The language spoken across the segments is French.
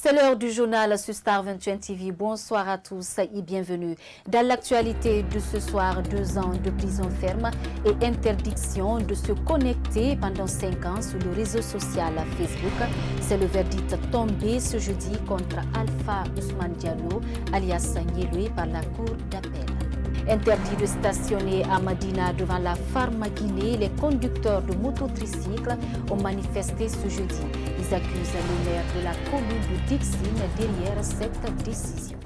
C'est l'heure du journal sur Star 21 TV. Bonsoir à tous et bienvenue. Dans l'actualité de ce soir, deux ans de prison ferme et interdiction de se connecter pendant cinq ans sur le réseau social Facebook. C'est le verdict tombé ce jeudi contre Alpha Ousmane Diallo, alias Nyelwe, par la Cour d'appel. Interdit de stationner à Madina devant la Guinée, les conducteurs de mototricycles ont manifesté ce jeudi. Ils accusent le maire de la commune de Dixine derrière cette décision.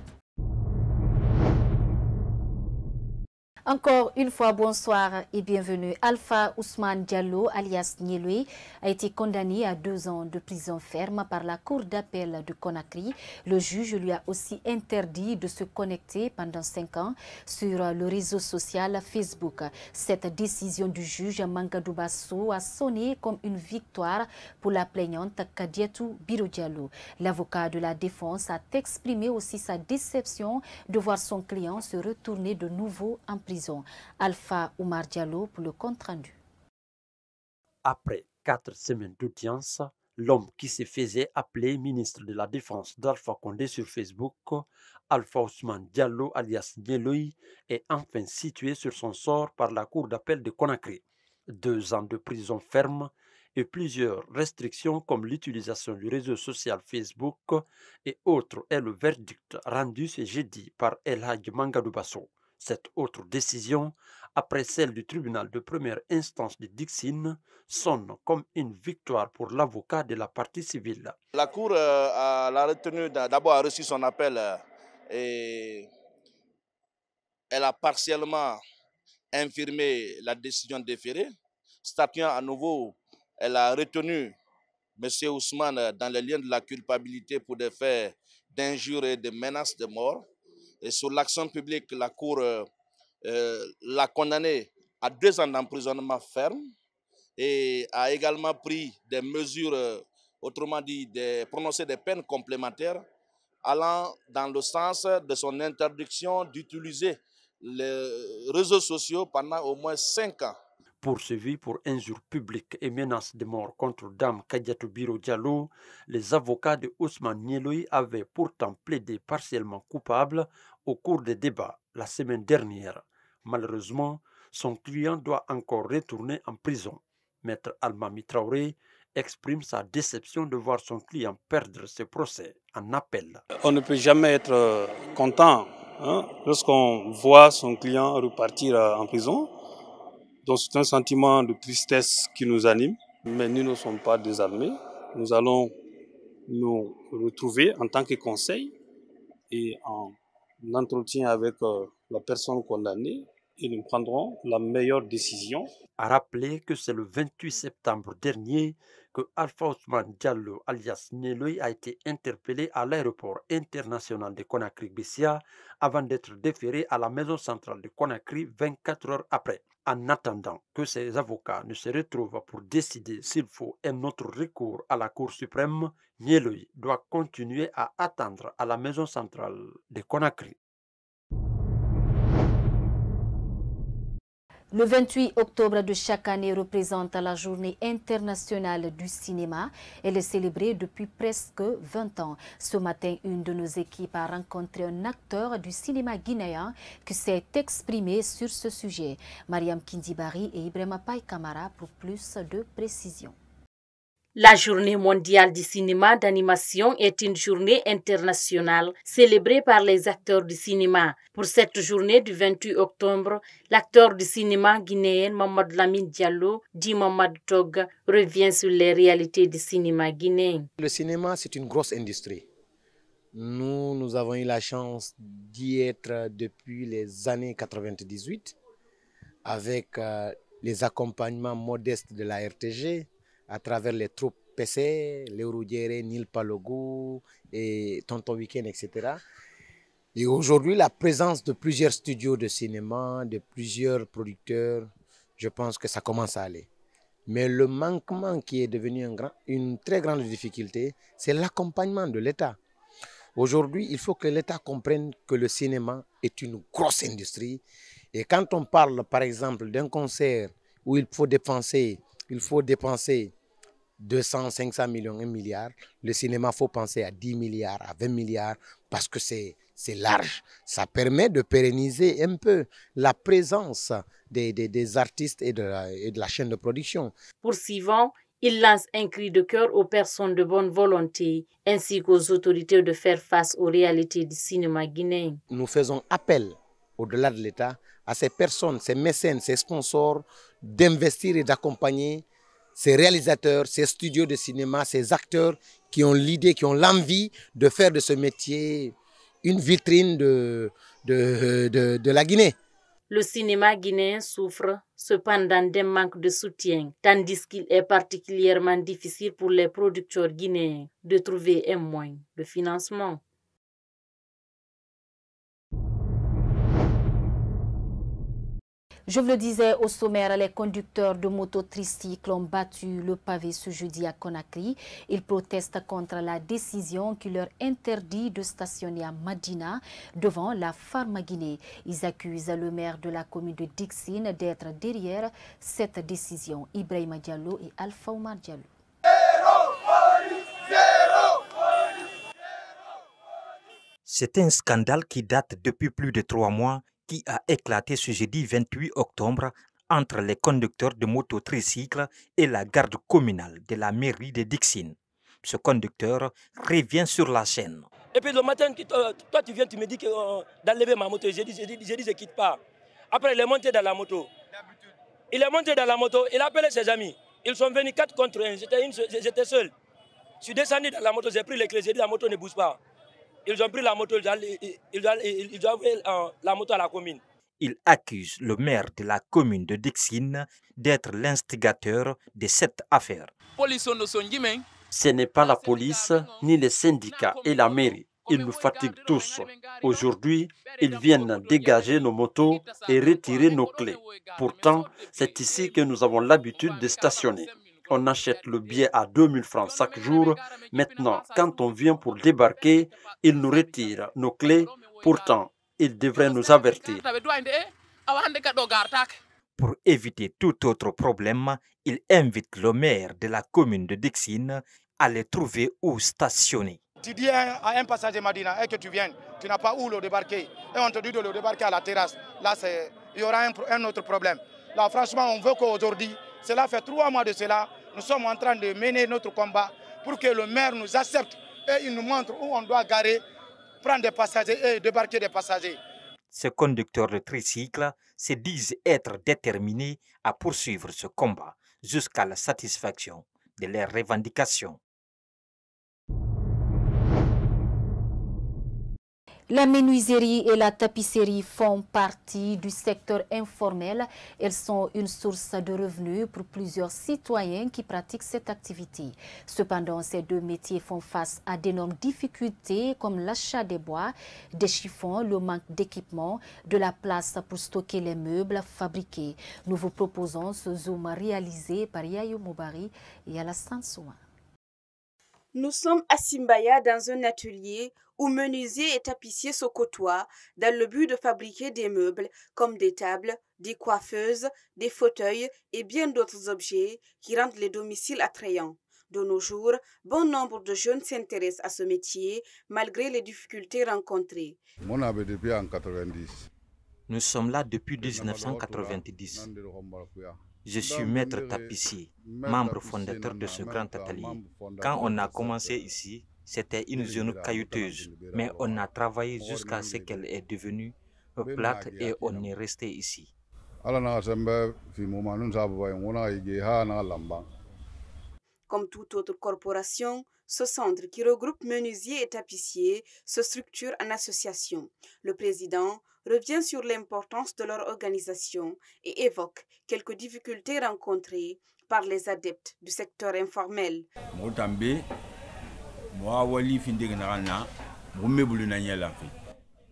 Encore une fois, bonsoir et bienvenue. Alpha Ousmane Diallo, alias Nielui, a été condamné à deux ans de prison ferme par la Cour d'appel de Conakry. Le juge lui a aussi interdit de se connecter pendant cinq ans sur le réseau social Facebook. Cette décision du juge Mangadou Basso a sonné comme une victoire pour la plaignante Kadiatou Biro Diallo. L'avocat de la défense a exprimé aussi sa déception de voir son client se retourner de nouveau en prison. Alpha Oumar Diallo pour le compte-rendu. Après quatre semaines d'audience, l'homme qui se faisait appeler ministre de la Défense d'Alpha Condé sur Facebook, Alpha Ousmane Diallo alias Dieloï, est enfin situé sur son sort par la Cour d'appel de Conakry. Deux ans de prison ferme et plusieurs restrictions comme l'utilisation du réseau social Facebook et autres est le verdict rendu ce jeudi par El Hadj Basso. Cette autre décision, après celle du tribunal de première instance de Dixine, sonne comme une victoire pour l'avocat de la partie civile. La Cour euh, a, retenu, d'abord reçu son appel euh, et elle a partiellement infirmé la décision déférée. Statuant à nouveau, elle a retenu M. Ousmane dans le lien de la culpabilité pour des faits d'injures et de menaces de mort et sur l'action publique, la Cour euh, euh, l'a condamné à deux ans d'emprisonnement ferme et a également pris des mesures, euh, autrement dit, de prononcer des peines complémentaires allant dans le sens de son interdiction d'utiliser les réseaux sociaux pendant au moins cinq ans. Poursuivi pour injures publiques et menaces de mort contre Dame Kadiatou Biro Diallo, les avocats de Ousmane Nieloui avaient pourtant plaidé partiellement coupable au cours des débats la semaine dernière. Malheureusement, son client doit encore retourner en prison. Maître Alma Traoré exprime sa déception de voir son client perdre ce procès en appel. On ne peut jamais être euh, content hein, lorsqu'on voit son client repartir euh, en prison. Donc c'est un sentiment de tristesse qui nous anime, mais nous ne sommes pas désarmés. Nous allons nous retrouver en tant que conseil et en entretien avec euh, la personne condamnée et nous prendrons la meilleure décision. À rappeler que c'est le 28 septembre dernier que Alpha Ousmane Diallo alias Neloy a été interpellé à l'aéroport international de Conakry-Bessia avant d'être déféré à la maison centrale de Conakry 24 heures après en attendant que ses avocats ne se retrouvent pour décider s'il faut un autre recours à la Cour suprême, Nieloi doit continuer à attendre à la maison centrale de Conakry. Le 28 octobre de chaque année représente la journée internationale du cinéma. Elle est célébrée depuis presque 20 ans. Ce matin, une de nos équipes a rencontré un acteur du cinéma guinéen qui s'est exprimé sur ce sujet. Mariam Kindibari et Ibrahima Paye Kamara pour plus de précisions. La journée mondiale du cinéma d'animation est une journée internationale célébrée par les acteurs du cinéma. Pour cette journée du 28 octobre, l'acteur du cinéma guinéen Mamad Lamine Diallo, dit Mamad Tog, revient sur les réalités du cinéma guinéen. Le cinéma, c'est une grosse industrie. Nous, nous avons eu la chance d'y être depuis les années 98 avec euh, les accompagnements modestes de la RTG, à travers les troupes PC, Roudière, Nil Palogou et Tonton Weekend, etc. Et aujourd'hui, la présence de plusieurs studios de cinéma, de plusieurs producteurs, je pense que ça commence à aller. Mais le manquement qui est devenu un grand, une très grande difficulté, c'est l'accompagnement de l'État. Aujourd'hui, il faut que l'État comprenne que le cinéma est une grosse industrie. Et quand on parle, par exemple, d'un concert où il faut dépenser, il faut dépenser 200, 500 millions, 1 milliard. Le cinéma, faut penser à 10 milliards, à 20 milliards, parce que c'est large. Ça permet de pérenniser un peu la présence des, artistes et de, la, et de la chaîne de production. Poursuivant, il lance un cri de cœur aux personnes de bonne volonté ainsi qu'aux autorités de faire face aux réalités du cinéma guinéen. Nous faisons appel au-delà de l'État à ces personnes, ces mécènes, ces sponsors d'investir et d'accompagner ces réalisateurs, ces studios de cinéma, ces acteurs qui ont l'idée, qui ont l'envie de faire de ce métier une vitrine de, de, la Guinée. Le cinéma guinéen souffre cependant d'un manque de soutien, tandis qu'il est particulièrement difficile pour les producteurs guinéens de trouver un moyen de financement. Je vous le disais au sommaire, les conducteurs de motos tricycles ont battu le pavé ce jeudi à Conakry. Ils protestent contre la décision qui leur interdit de stationner à Madina devant la Pharma Guinée. Ils accusent le maire de la commune de Dixine d'être derrière cette décision. Ibrahima Diallo et Alpha Omar Diallo. C'est un scandale qui date depuis plus de trois mois qui a éclaté ce jeudi 28 octobre entre les conducteurs de motos tricycles et la garde communale de la mairie de Dixine. Ce conducteur revient sur la chaîne. Et puis le matin, toi tu viens, tu me dis euh, d'enlever ma moto. J'ai dit, je dit, je quitte pas. Après, il est monté dans la moto. Il est monté dans la moto, il a appelé ses amis. Ils sont venus quatre contre 1. J'étais seul. Je suis descendu dans la moto, j'ai pris les clés, j'ai dit la moto ne bouge pas. Ils ont pris la moto, ils ont, la moto à la commune. Il accuse le maire de la commune de Dixine d'être l'instigateur de cette affaire. Ce n'est pas la police, ni les syndicats et la mairie. Ils nous fatiguent tous. Aujourd'hui, ils viennent dégager nos motos et retirer nos clés. Pourtant, c'est ici que nous avons l'habitude de stationner on achète le billet à 2000 francs chaque jour. Maintenant, quand on vient pour débarquer, ils nous retirent nos clés. Pourtant, ils devraient nous avertir. Pour éviter tout autre problème, il invite le maire de la commune de Dixine à les trouver où stationner. Tu dis à un passager Madina eh, que tu viens, tu n'as pas où le débarquer. Et on te dit de le débarquer à la terrasse. Là, il y aura un, un autre problème. Là, franchement, on veut qu'aujourd'hui, cela fait trois mois de cela, nous sommes en train de mener notre combat pour que le maire nous accepte et il nous montre où on doit garer, prendre des passagers et débarquer des passagers. Ces conducteurs de tricycle se disent être déterminés à poursuivre ce combat jusqu'à la satisfaction de leurs revendications. La menuiserie et la tapisserie font partie du secteur informel. Elles sont une source de revenus pour plusieurs citoyens qui pratiquent cette activité. Cependant, ces deux métiers font face à d'énormes difficultés comme l'achat des bois, des chiffons, le manque d'équipement, de la place pour stocker les meubles fabriqués. Nous vous proposons ce zoom réalisé par Yayou Moubari et Alassane Souma. Nous sommes à Simbaya dans un atelier où menuisiers et tapissiers se côtoient dans le but de fabriquer des meubles comme des tables, des coiffeuses, des fauteuils et bien d'autres objets qui rendent les domiciles attrayants. De nos jours, bon nombre de jeunes s'intéressent à ce métier malgré les difficultés rencontrées. Nous sommes là depuis 1990. Je suis maître tapissier, membre fondateur de ce grand atelier. Quand on a commencé ici, c'était une zone caillouteuse, mais on a travaillé jusqu'à ce qu'elle est devenue plate et on est resté ici. Comme toute autre corporation, ce centre qui regroupe menuisiers et tapissiers se structure en association. Le président revient sur l'importance de leur organisation et évoque quelques difficultés rencontrées par les adeptes du secteur informel.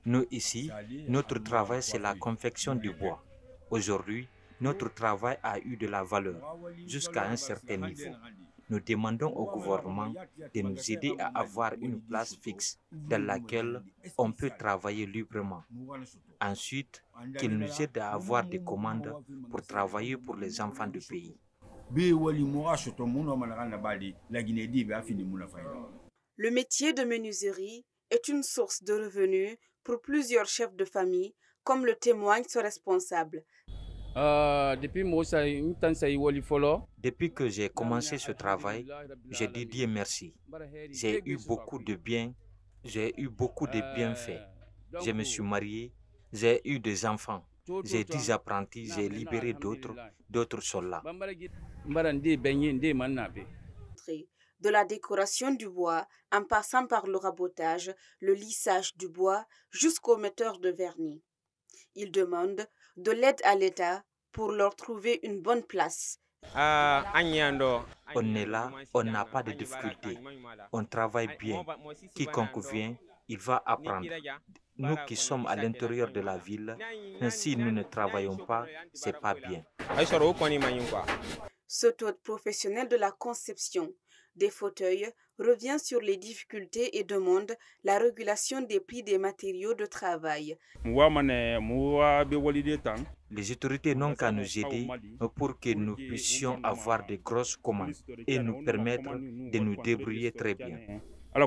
Nous ici, notre travail c'est la confection du bois. Aujourd'hui, notre travail a eu de la valeur jusqu'à un certain niveau. Nous demandons au gouvernement de nous aider à avoir une place fixe dans laquelle on peut travailler librement. Ensuite, qu'il nous aide à avoir des commandes pour travailler pour les enfants du pays. Le métier de menuiserie est une source de revenus pour plusieurs chefs de famille, comme le témoigne ce responsable. Euh, depuis que j'ai commencé ce travail, j'ai dit Dieu merci. J'ai eu beaucoup de bien, j'ai eu beaucoup de bienfaits. Euh, Je me suis marié, j'ai eu des enfants, j'ai des apprentis, j'ai libéré d'autres, d'autres sont là. De la décoration du bois, en passant par le rabotage, le lissage du bois, jusqu'au metteur de vernis. Il demande de l'aide à l'État pour leur trouver une bonne place. Ah, on est là, on n'a pas de difficultés. On travaille bien. Quiconque vient, il va apprendre. Nous qui sommes à l'intérieur de la ville, si nous ne travaillons pas, c'est pas bien. Ce taux professionnel de la conception des fauteuils revient sur les difficultés et demande la régulation des prix des matériaux de travail. Les autorités n'ont qu'à nous aider pour que nous puissions avoir des grosses commandes et nous permettre de nous débrouiller très bien. Euh,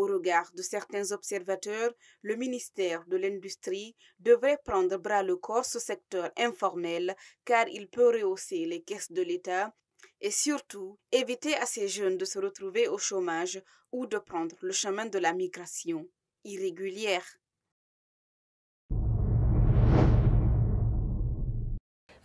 Au regard de certains observateurs, le ministère de l'Industrie devrait prendre bras le corps ce secteur informel car il peut rehausser les caisses de l'État et surtout éviter à ces jeunes de se retrouver au chômage ou de prendre le chemin de la migration irrégulière.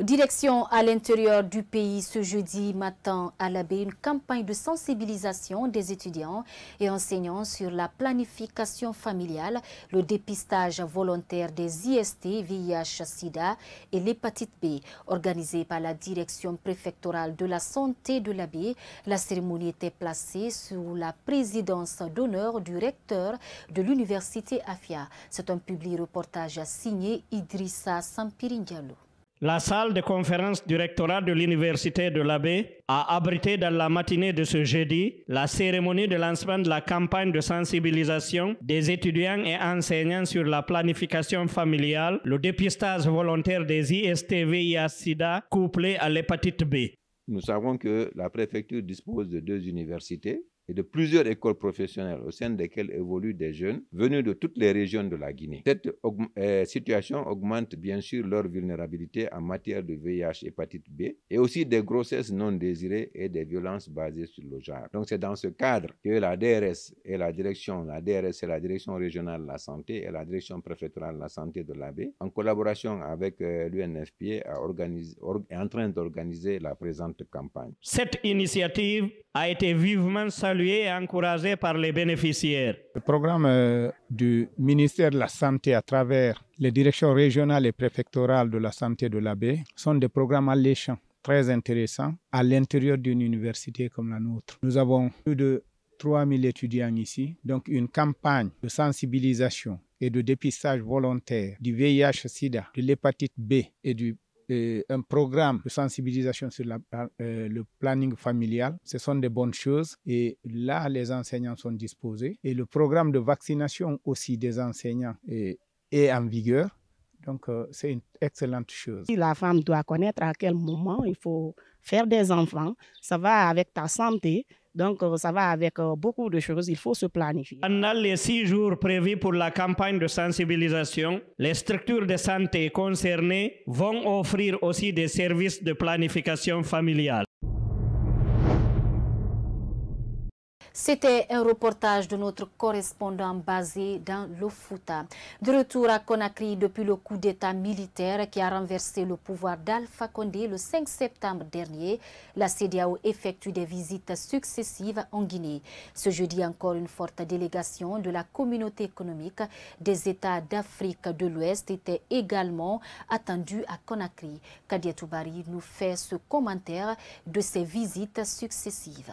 Direction à l'intérieur du pays ce jeudi matin à l'abbé, une campagne de sensibilisation des étudiants et enseignants sur la planification familiale, le dépistage volontaire des IST, VIH, SIDA et l'hépatite B. Organisée par la direction préfectorale de la santé de l'abbé, la cérémonie était placée sous la présidence d'honneur du recteur de l'université AFIA. C'est un public reportage signé Idrissa Sampiringalo la salle de conférence du rectorat de l'Université de l'Abbé a abrité dans la matinée de ce jeudi la cérémonie de lancement de la campagne de sensibilisation des étudiants et enseignants sur la planification familiale, le dépistage volontaire des ISTVIA sida couplé à l'hépatite B. Nous savons que la préfecture dispose de deux universités, et de plusieurs écoles professionnelles au sein desquelles évoluent des jeunes venus de toutes les régions de la Guinée. Cette euh, situation augmente bien sûr leur vulnérabilité en matière de VIH hépatite B et aussi des grossesses non désirées et des violences basées sur le genre. Donc c'est dans ce cadre que la DRS et la direction, la DRS et la direction régionale de la santé et la direction préfectorale de la santé de l'AB, en collaboration avec euh, l'UNFPA, est en train d'organiser la présente campagne. Cette initiative a été vivement saluée et encouragé par les bénéficiaires. Le programme euh, du ministère de la Santé à travers les directions régionales et préfectorales de la santé de la baie sont des programmes alléchants, très intéressants, à l'intérieur d'une université comme la nôtre. Nous avons plus de 3000 étudiants ici, donc une campagne de sensibilisation et de dépistage volontaire du VIH-Sida, de l'hépatite B et du euh, un programme de sensibilisation sur euh, le planning familial. Ce sont des bonnes choses et là, les enseignants sont disposés. Et le programme de vaccination aussi des enseignants est, en vigueur. Donc, euh, c'est une excellente chose. La femme doit connaître à quel moment il faut faire des enfants. Ça va avec ta santé. Donc, euh, ça va avec euh, beaucoup de choses. Il faut se planifier. Pendant les six jours prévus pour la campagne de sensibilisation, les structures de santé concernées vont offrir aussi des services de planification familiale. C'était un reportage de notre correspondant basé dans le De retour à Conakry depuis le coup d'état militaire qui a renversé le pouvoir d'Alpha Condé le 5 septembre dernier, la CDAO effectue des visites successives en Guinée. Ce jeudi encore, une forte délégation de la communauté économique des États d'Afrique de l'Ouest était également attendue à Conakry. Kadia Toubari nous fait ce commentaire de ces visites successives.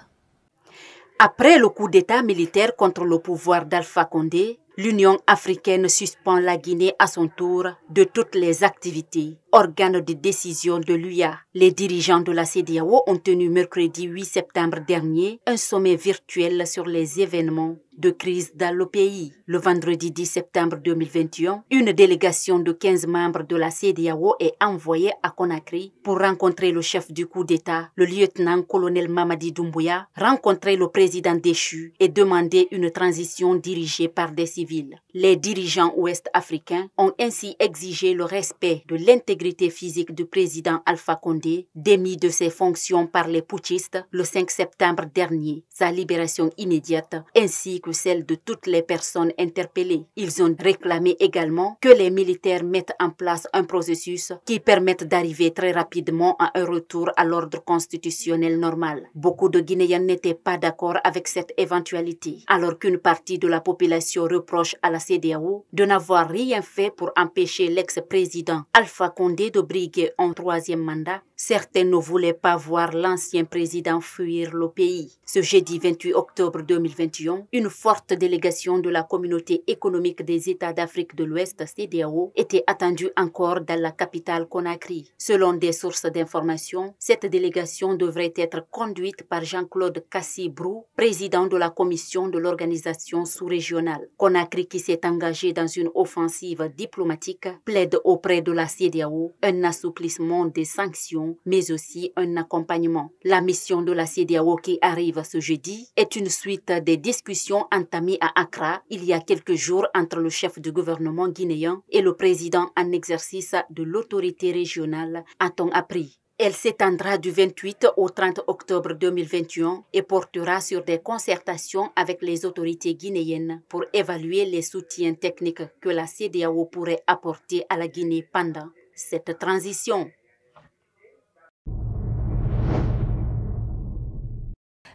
Après le coup d'État militaire contre le pouvoir d'Alpha Condé, L'Union africaine suspend la Guinée à son tour de toutes les activités. Organe de décision de l'UIA, les dirigeants de la CDAO ont tenu mercredi 8 septembre dernier un sommet virtuel sur les événements de crise dans le pays. Le vendredi 10 septembre 2021, une délégation de 15 membres de la CDAO est envoyée à Conakry pour rencontrer le chef du coup d'État, le lieutenant-colonel Mamadi Doumbouya, rencontrer le président déchu et demander une transition dirigée par des civils les dirigeants ouest-africains ont ainsi exigé le respect de l'intégrité physique du président Alpha Condé, démis de ses fonctions par les putschistes le 5 septembre dernier, sa libération immédiate ainsi que celle de toutes les personnes interpellées. Ils ont réclamé également que les militaires mettent en place un processus qui permette d'arriver très rapidement à un retour à l'ordre constitutionnel normal. Beaucoup de Guinéens n'étaient pas d'accord avec cette éventualité, alors qu'une partie de la population reprend à la CDAO de n'avoir rien fait pour empêcher l'ex-président Alpha Condé de briguer en troisième mandat, certains ne voulaient pas voir l'ancien président fuir le pays. Ce jeudi 28 octobre 2021, une forte délégation de la communauté économique des États d'Afrique de l'Ouest, CDAO, était attendue encore dans la capitale Conakry. Selon des sources d'information, cette délégation devrait être conduite par Jean-Claude Cassibrou, président de la commission de l'organisation sous-régionale. Conakry Conakry, qui s'est engagé dans une offensive diplomatique, plaide auprès de la CDAO un assouplissement des sanctions, mais aussi un accompagnement. La mission de la CDAO qui arrive ce jeudi est une suite des discussions entamées à Accra il y a quelques jours entre le chef du gouvernement guinéen et le président en exercice de l'autorité régionale, a-t-on appris. Elle s'étendra du 28 au 30 octobre 2021 et portera sur des concertations avec les autorités guinéennes pour évaluer les soutiens techniques que la CDAO pourrait apporter à la Guinée pendant cette transition.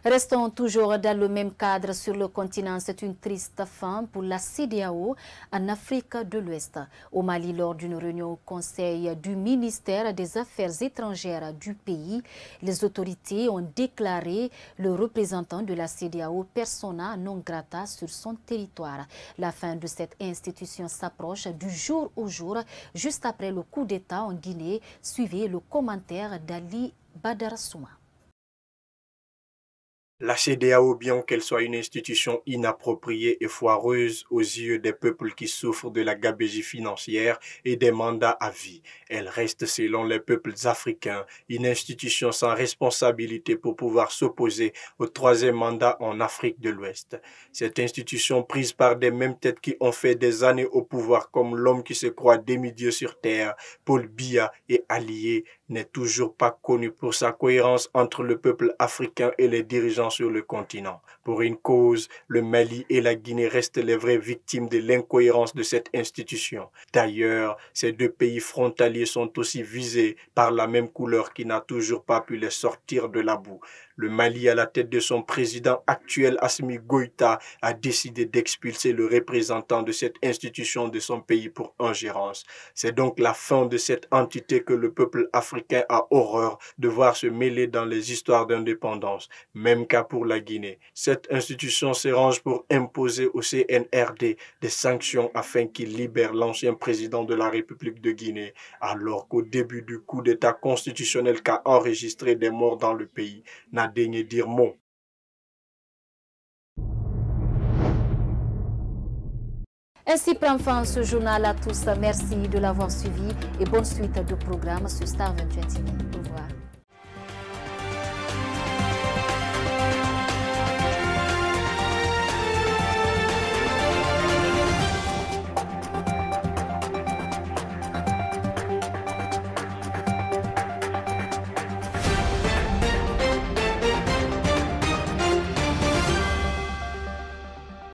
Restons toujours dans le même cadre sur le continent. C'est une triste fin pour la CDAO en Afrique de l'Ouest. Au Mali, lors d'une réunion au Conseil du ministère des Affaires étrangères du pays, les autorités ont déclaré le représentant de la CDAO persona non grata sur son territoire. La fin de cette institution s'approche du jour au jour, juste après le coup d'État en Guinée. Suivez le commentaire d'Ali Badar la CDAO, bien qu'elle soit une institution inappropriée et foireuse aux yeux des peuples qui souffrent de la gabégie financière et des mandats à vie, elle reste, selon les peuples africains, une institution sans responsabilité pour pouvoir s'opposer au troisième mandat en Afrique de l'Ouest. Cette institution prise par des mêmes têtes qui ont fait des années au pouvoir comme l'homme qui se croit demi-dieu sur terre, Paul Biya et allié, n'est toujours pas connue pour sa cohérence entre le peuple africain et les dirigeants sur le continent. Pour une cause, le Mali et la Guinée restent les vraies victimes de l'incohérence de cette institution. D'ailleurs, ces deux pays frontaliers sont aussi visés par la même couleur qui n'a toujours pas pu les sortir de la boue. Le Mali, à la tête de son président actuel, Asmi Goïta, a décidé d'expulser le représentant de cette institution de son pays pour ingérence. C'est donc la fin de cette entité que le peuple africain a horreur de voir se mêler dans les histoires d'indépendance. Même cas pour la Guinée. Cette institution s'arrange pour imposer au CNRD des sanctions afin qu'il libère l'ancien président de la République de Guinée, alors qu'au début du coup d'État constitutionnel qu'a enregistré des morts dans le pays, n'a daigné dire mot. Ainsi prend fin ce journal à tous. Merci de l'avoir suivi et bonne suite de programme sur Star 21 Au revoir.